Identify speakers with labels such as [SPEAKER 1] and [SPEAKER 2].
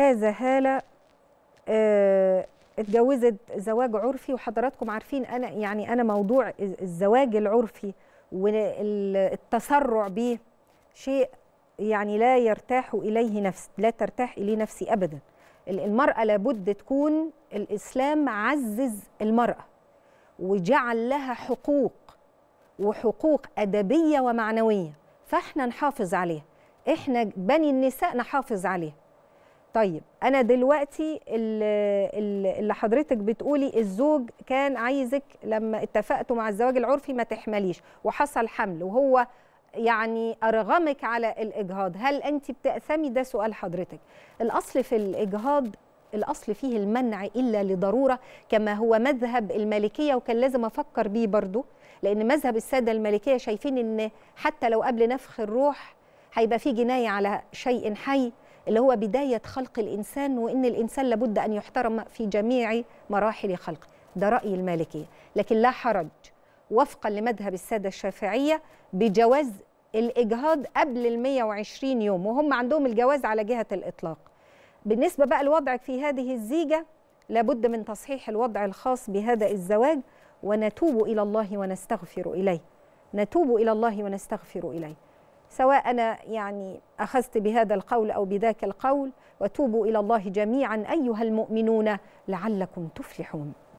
[SPEAKER 1] الأستاذة هالة آه، اتجوزت زواج عرفي وحضراتكم عارفين أنا يعني أنا موضوع الزواج العرفي والتسرع به شيء يعني لا يرتاح إليه نفس لا ترتاح إليه نفسي أبدا المرأة لابد تكون الإسلام عزز المرأة وجعل لها حقوق وحقوق أدبية ومعنوية فاحنا نحافظ عليها احنا بني النساء نحافظ عليها طيب انا دلوقتي اللي حضرتك بتقولي الزوج كان عايزك لما اتفقتوا مع الزواج العرفي ما تحمليش وحصل حمل وهو يعني ارغمك على الاجهاض هل انت بتاثمي ده سؤال حضرتك الاصل في الاجهاض الاصل فيه المنع الا لضروره كما هو مذهب المالكيه وكان لازم افكر بيه برضو لان مذهب الساده المالكيه شايفين ان حتى لو قبل نفخ الروح هيبقى في جنايه على شيء حي اللي هو بداية خلق الإنسان وإن الإنسان لابد أن يحترم في جميع مراحل خلقه ده رأي المالكية لكن لا حرج وفقا لمذهب السادة الشافعية بجواز الإجهاض قبل ال 120 يوم وهم عندهم الجواز على جهة الإطلاق بالنسبة بقى لوضعك في هذه الزيجة لابد من تصحيح الوضع الخاص بهذا الزواج ونتوب إلى الله ونستغفر إليه نتوب إلى الله ونستغفر إليه سواء أنا يعني أخذت بهذا القول أو بذاك القول وتوبوا إلى الله جميعا أيها المؤمنون لعلكم تفلحون